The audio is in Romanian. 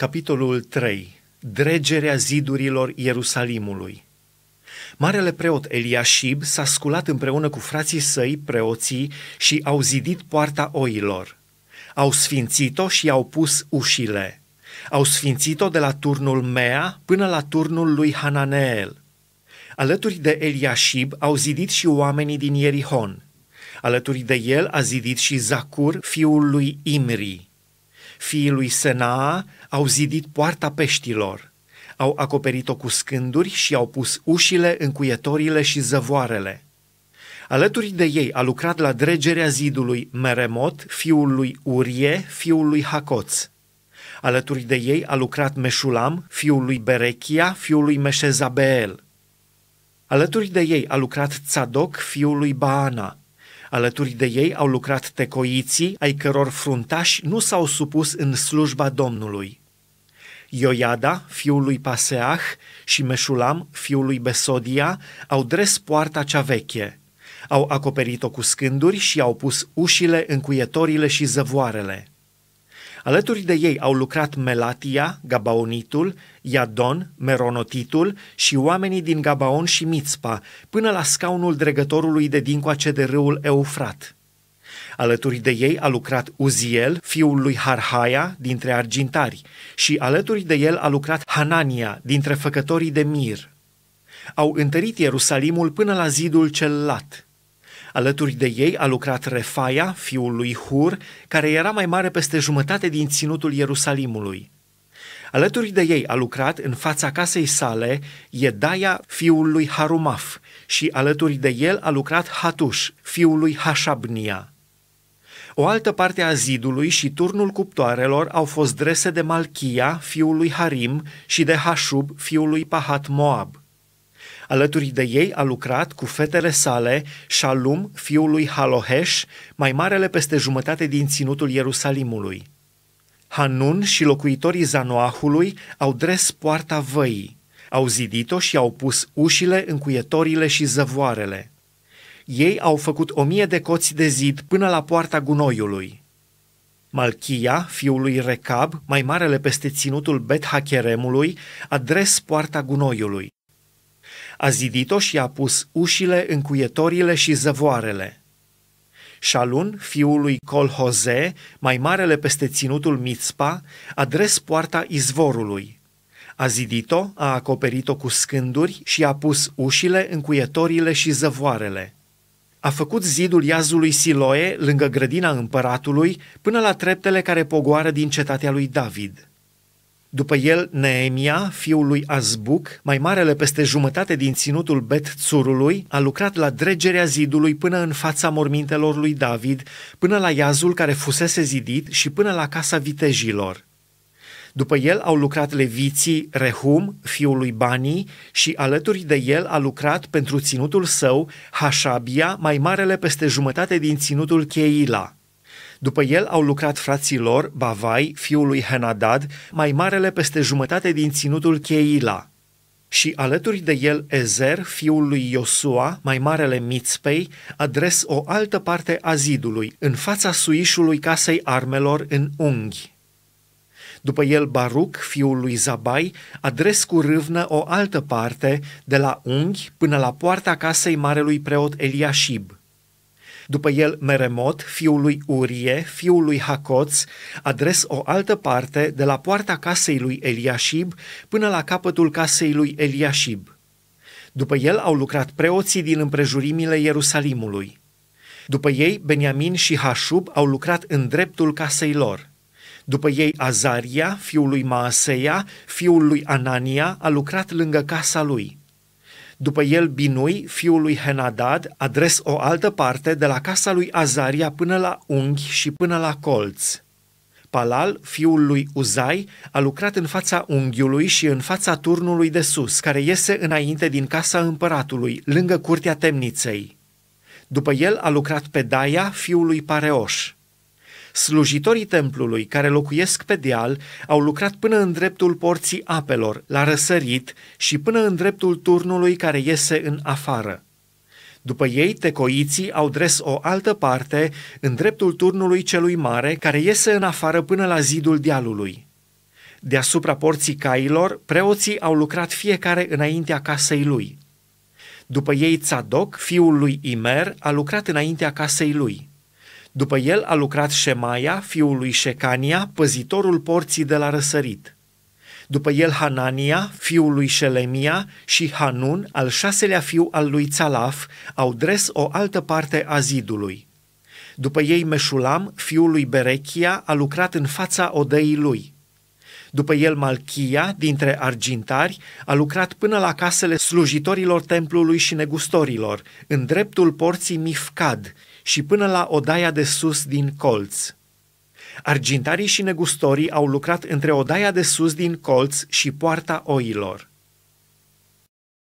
Capitolul 3. Dregerea zidurilor Ierusalimului. Marele preot Eliashib s-a sculat împreună cu frații săi, preoții, și au zidit poarta oilor. Au sfințit-o și au pus ușile. Au sfințit-o de la turnul Mea până la turnul lui Hananeel. Alături de Eliashib au zidit și oamenii din Ierihon. Alături de el a zidit și Zacur, fiul lui Imri. Fiii lui Sena au zidit poarta peștilor, au acoperit-o cu scânduri și au pus ușile, încuietorile și zăvoarele. Alături de ei a lucrat la dregerea zidului Meremot, fiul lui Urie, fiul lui Hacoț. Alături de ei a lucrat Meșulam, fiul lui Berechia, fiul lui Meșezabel. Alături de ei a lucrat Tzadok, fiul lui Baana. Alături de ei au lucrat tecoiții, ai căror fruntași nu s-au supus în slujba Domnului. Ioiada, fiul lui Paseah, și Meșulam, fiul lui Besodia, au dres poarta cea veche. Au acoperit-o cu scânduri și au pus ușile, încuietorile și zăvoarele. Alături de ei au lucrat Melatia, Gabaonitul, Iadon, Meronotitul și oamenii din Gabaon și Mitzpa, până la scaunul dregătorului de dincoace de râul Eufrat. Alături de ei a lucrat Uziel, fiul lui Harhaia, dintre argintari, și alături de el a lucrat Hanania, dintre făcătorii de mir. Au întărit Ierusalimul până la zidul cel lat – Alături de ei a lucrat Refaia, fiul lui Hur, care era mai mare peste jumătate din ținutul Ierusalimului. Alături de ei a lucrat în fața casei sale Iedaia, fiul lui Harumaf, și alături de el a lucrat Hatuș, fiul lui Hașabnia. O altă parte a zidului și turnul cuptoarelor au fost drese de Malchia, fiul lui Harim, și de Hașub, fiul lui Pahat Moab. Alături de ei a lucrat cu fetele sale Shalum, fiul lui Haloheș, mai marele peste jumătate din ținutul Ierusalimului. Hanun și locuitorii Zanoahului au dres poarta văii, au zidit-o și au pus ușile, încuietorile și zăvoarele. Ei au făcut o mie de coți de zid până la poarta gunoiului. Malchia, fiul lui Recab, mai marele peste ținutul Bethacheremului, a dres poarta gunoiului. A zidit-o și a pus ușile, încuietorile și zăvoarele. Șalun, fiul lui Colhoze, mai marele peste ținutul Mitzpa, a dres poarta izvorului. A zidit-o, a acoperit-o cu scânduri și a pus ușile, încuietorile și zăvoarele. A făcut zidul iazului Siloe, lângă grădina împăratului, până la treptele care pogoară din cetatea lui David – după el, Neemia, fiul lui Azbuc, mai marele peste jumătate din ținutul bet a lucrat la dregerea zidului până în fața mormintelor lui David, până la iazul care fusese zidit și până la casa vitejilor. După el au lucrat leviții Rehum, fiul lui Bani, și alături de el a lucrat pentru ținutul său Hașabia, mai marele peste jumătate din ținutul Cheila. După el au lucrat frații lor, Bavai, fiul lui Henadad, mai marele peste jumătate din ținutul Cheila, și alături de el Ezer, fiul lui Iosua, mai marele Mitzpei, adres o altă parte a zidului, în fața suișului casei armelor în unghi. După el Baruc, fiul lui Zabai, adres cu râvnă o altă parte, de la unghi până la poarta casei marelui preot Eliashib după el Meremot, fiul lui Urie, fiul lui Hacoț, adres o altă parte de la poarta casei lui Eliashib până la capătul casei lui Eliashib. După el au lucrat preoții din împrejurimile Ierusalimului. După ei, Beniamin și Hașub au lucrat în dreptul casei lor. După ei, Azaria, fiul lui Maaseia, fiul lui Anania, a lucrat lângă casa lui. După el Binui, fiul lui Henadad, adres o altă parte de la casa lui Azaria până la unghi și până la colț. Palal, fiul lui Uzai, a lucrat în fața unghiului și în fața turnului de sus, care iese înainte din casa împăratului, lângă curtea temniței. După el a lucrat Pedaia, fiul lui Pareoș. Slujitorii templului care locuiesc pe deal au lucrat până în dreptul porții apelor, la răsărit, și până în dreptul turnului care iese în afară. După ei, tecoiții au dres o altă parte în dreptul turnului celui mare, care iese în afară până la zidul dealului. Deasupra porții cailor, preoții au lucrat fiecare înaintea casei lui. După ei, Țadoc, fiul lui Imer, a lucrat înaintea casei lui. După el a lucrat Șemaia, fiul lui Șecania, păzitorul porții de la răsărit. După el Hanania, fiul lui Șelemia și Hanun, al șaselea fiu al lui Țalaf, au dres o altă parte a zidului. După ei Meșulam, fiul lui Berechia, a lucrat în fața odăii lui – după el, Malchia, dintre argintari, a lucrat până la casele slujitorilor templului și negustorilor, în dreptul porții Mifcad și până la odaia de sus din colț. Argintarii și negustorii au lucrat între odaia de sus din colț și poarta oilor.